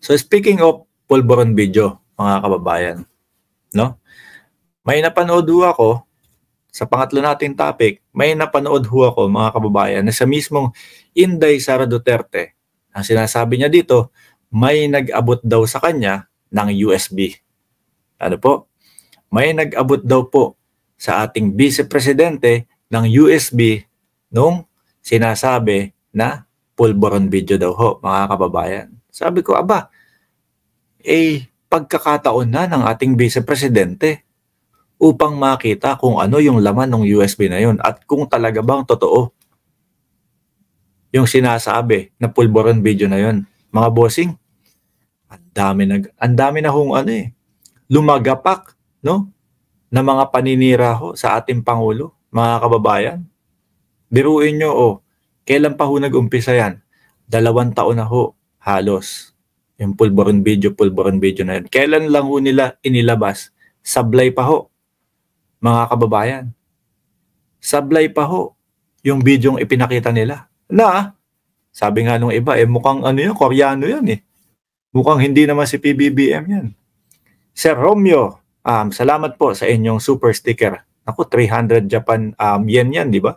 So speaking of Pulboron video, mga kababayan, no? May napanood ho ako sa pangatlo nating topic, may napanood ho ako mga kababayan na sa mismong Inday Sara Duterte, ang sinasabi niya dito, may nag-abot daw sa kanya ng USB. Ano po? May nag-abot daw po sa ating Vice Presidente ng USB nung sinasabi na pulboron video daw ho, mga kababayan. Sabi ko, aba, eh, pagkakataon na ng ating Vice Presidente upang makita kung ano yung laman ng USB na yon at kung talaga bang totoo yung sinasabi na pulboron video na yon. Mga bossing, ang dami na, ang dami na hung ano eh, lumagapak, no? Na mga paninira ho sa ating Pangulo, mga kababayan. Biruin nyo, oh, kailan pa ho nag-umpisa yan? Dalawang taon na ho halos. Yung pulboron video, pulboron video na yun. Kailan lang ho nila inilabas? Sablay pa ho, mga kababayan. Sablay pa ho yung video ipinakita nila. Na, sabi nga nung iba, eh mukhang ano yun, koreano yun eh. Mukhang hindi naman si PBBM yan. Sir Romeo, um, salamat po sa inyong super sticker. Ako, 300 Japan um, yen yan, di ba?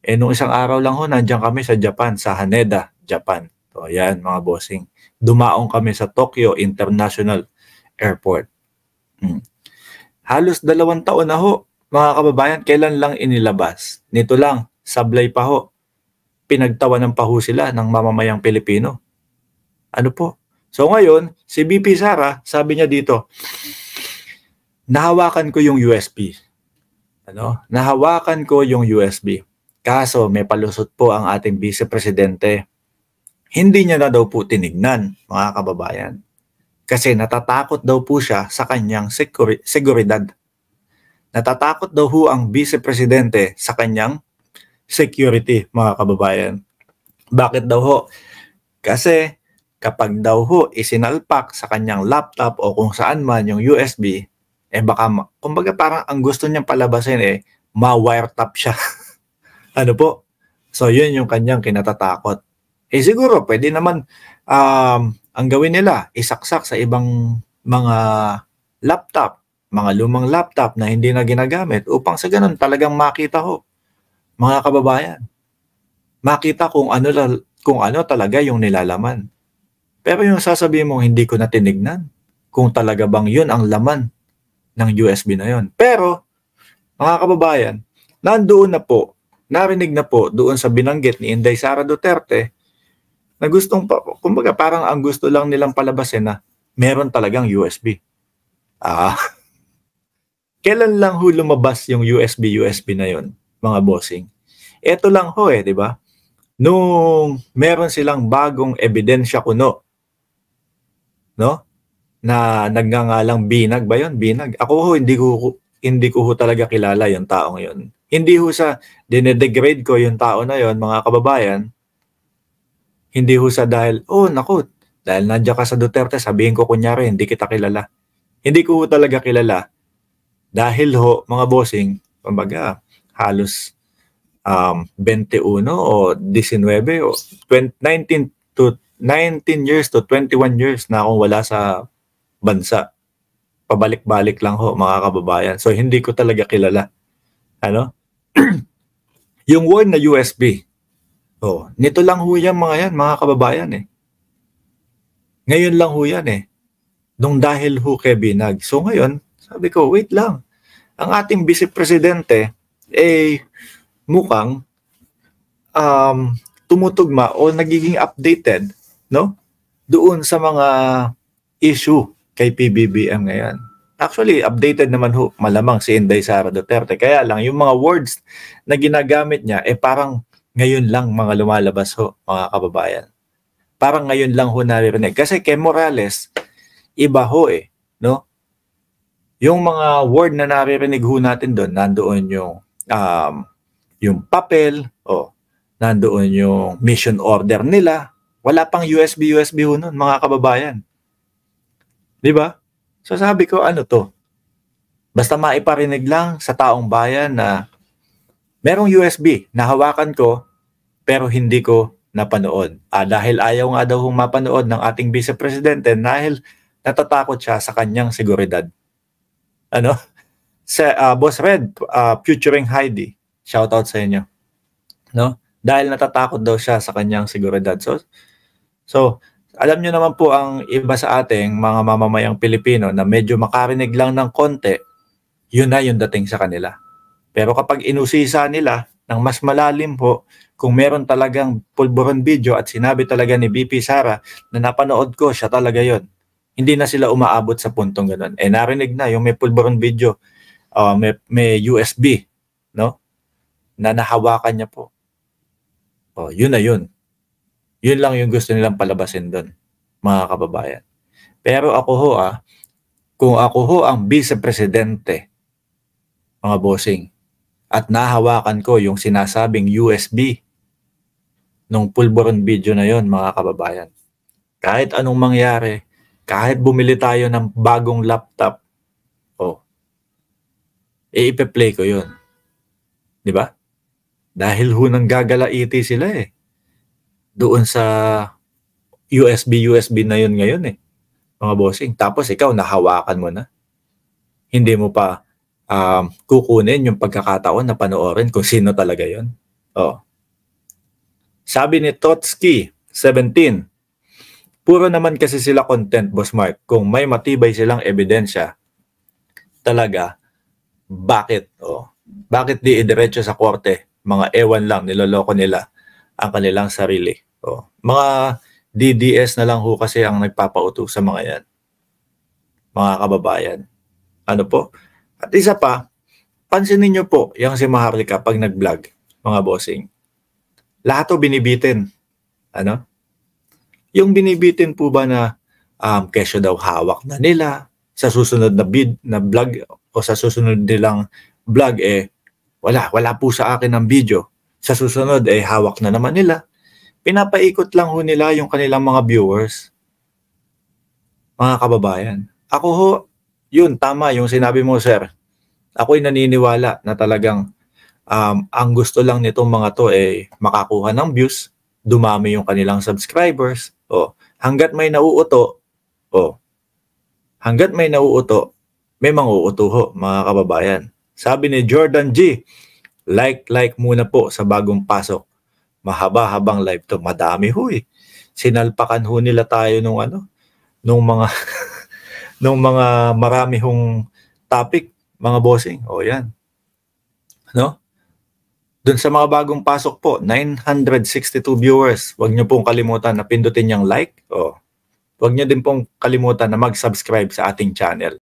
Eh, nung isang araw lang ho, nandiyan kami sa Japan, sa Haneda, Japan. O yan mga bossing. Dumaong kami sa Tokyo International Airport. Hmm. Halos dalawang taon na ho, mga kababayan, kailan lang inilabas? Nito lang, sablay pa ho. Pinagtawa ng paho sila ng mamamayang Pilipino. Ano po? So ngayon, si BP Sara, sabi niya dito, nahawakan ko yung USB. Ano? Nahawakan ko yung USB. Kaso may palusot po ang ating vice presidente hindi niya na daw po tinignan, mga kababayan. Kasi natatakot daw po siya sa kanyang sekuri- seguridad. Natatakot daw ho ang vice-presidente sa kanyang security, mga kababayan. Bakit daw ho? Kasi kapag daw ho isinalpak sa kanyang laptop o kung saan man yung USB, eh baka, kumbaga parang ang gusto niyang palabasin eh, ma-wiretap siya. ano po? So yun yung kanyang kinatatakot. Eh siguro pwede naman um, ang gawin nila isaksak sa ibang mga laptop, mga lumang laptop na hindi na ginagamit upang sa ganun talagang makita ko mga kababayan. Makita kung ano kung ano talaga yung nilalaman. Pero yung sasabihin mo hindi ko natinignan kung talaga bang yun ang laman ng USB na yun. Pero mga kababayan, nandoon na po, narinig na po doon sa binanggit ni Inday Sara Duterte na gustong, pa, kumbaga parang ang gusto lang nilang palabasin na meron talagang USB. Ah, kailan lang ho lumabas yung USB-USB na yon mga bossing? Ito lang ho eh, di ba? Nung meron silang bagong ebidensya kuno, no? Na nagngangalang Binag ba yon? Binag. Ako ho, hindi ko, hindi ko ho talaga kilala yung taong yon. Hindi ho sa dinedegrade ko yung tao na yon, mga kababayan, hindi ho sa dahil, oh naku, dahil nandiyan ka sa Duterte, sabihin ko kunyari, hindi kita kilala. Hindi ko talaga kilala. Dahil ho, mga bossing, pambaga, halos um, 21 o 19 o 19 to 19 years to 21 years na akong wala sa bansa. Pabalik-balik lang ho, mga kababayan. So, hindi ko talaga kilala. Ano? yung word na USB, Oh, nito lang ho yan mga yan, mga kababayan eh. Ngayon lang ho yan eh. Nung dahil ho kay Binag. So ngayon, sabi ko, wait lang. Ang ating vice presidente, eh, mukhang um, tumutugma o nagiging updated, no? Doon sa mga issue kay PBBM ngayon. Actually, updated naman ho, malamang si Inday Sara Duterte. Kaya lang, yung mga words na ginagamit niya, eh parang ngayon lang mga lumalabas ho, mga kababayan. Parang ngayon lang ho naririnig. Kasi kay Morales, iba ho eh, no? Yung mga word na naririnig ho natin doon, nandoon yung um, yung papel, o oh, nandoon yung mission order nila. Wala pang USB USB ho noon, mga kababayan. 'Di ba? So sabi ko, ano to? Basta maiparinig lang sa taong bayan na merong USB na hawakan ko pero hindi ko napanood. Ah, dahil ayaw nga daw humapanood ng ating Vice Presidente dahil natatakot siya sa kanyang seguridad. Ano? Sa uh, Boss Red, uh, featuring Heidi, shout out sa inyo. No? Dahil natatakot daw siya sa kanyang seguridad. So, so alam niyo naman po ang iba sa ating mga mamamayang Pilipino na medyo makarinig lang ng konti, yun na yung dating sa kanila. Pero kapag inusisa nila ng mas malalim po, kung meron talagang pulburon video at sinabi talaga ni BP Sara na napanood ko, siya talaga yon hindi na sila umaabot sa puntong ganun. Eh narinig na yung may pulburon video, uh, may, may USB, no? Na nahawakan niya po. Oh, yun na yun. Yun lang yung gusto nilang palabasin doon, mga kababayan. Pero ako ho ah, kung ako ho ang vice-presidente, mga bossing, at nahawakan ko yung sinasabing USB nung pulboron video na yon mga kababayan. Kahit anong mangyari, kahit bumili tayo ng bagong laptop, oh, eh, ipe-play ko yon Di ba? Dahil ho nang gagalaiti sila eh. Doon sa USB, USB na yon ngayon eh. Mga bossing. Tapos ikaw, nahawakan mo na. Hindi mo pa um, kukunin yung pagkakataon na panoorin kung sino talaga yon Oh. Sabi ni Totsky, 17. Puro naman kasi sila content, Boss Mark, kung may matibay silang ebidensya. Talaga, bakit? Oh, bakit di idiretso sa korte? Mga ewan lang, niloloko nila ang kanilang sarili. Oh, mga DDS na lang ho kasi ang nagpapauto sa mga yan. Mga kababayan. Ano po? At isa pa, pansinin niyo po yung si Maharlika pag nag-vlog, mga bossing lahat to binibitin. Ano? Yung binibitin po ba na um, kesyo daw hawak na nila sa susunod na bid na vlog o sa susunod nilang vlog eh wala wala po sa akin ang video sa susunod eh hawak na naman nila pinapaikot lang ho nila yung kanilang mga viewers mga kababayan ako ho yun tama yung sinabi mo sir ako'y naniniwala na talagang um, ang gusto lang nitong mga to ay eh, makakuha ng views, dumami yung kanilang subscribers. O, hanggat may nauuto, o, hanggat may nauuto, may manguutuho, mga kababayan. Sabi ni Jordan G, like-like muna po sa bagong pasok. Mahaba-habang live to. Madami ho eh. Sinalpakan ho nila tayo nung ano, nung mga, nung mga marami hong topic, mga bossing. O yan. No? Doon sa mga bagong pasok po, 962 viewers, huwag niyo pong kalimutan na pindutin yung like. Oh. huwag niyo din pong kalimutan na mag-subscribe sa ating channel.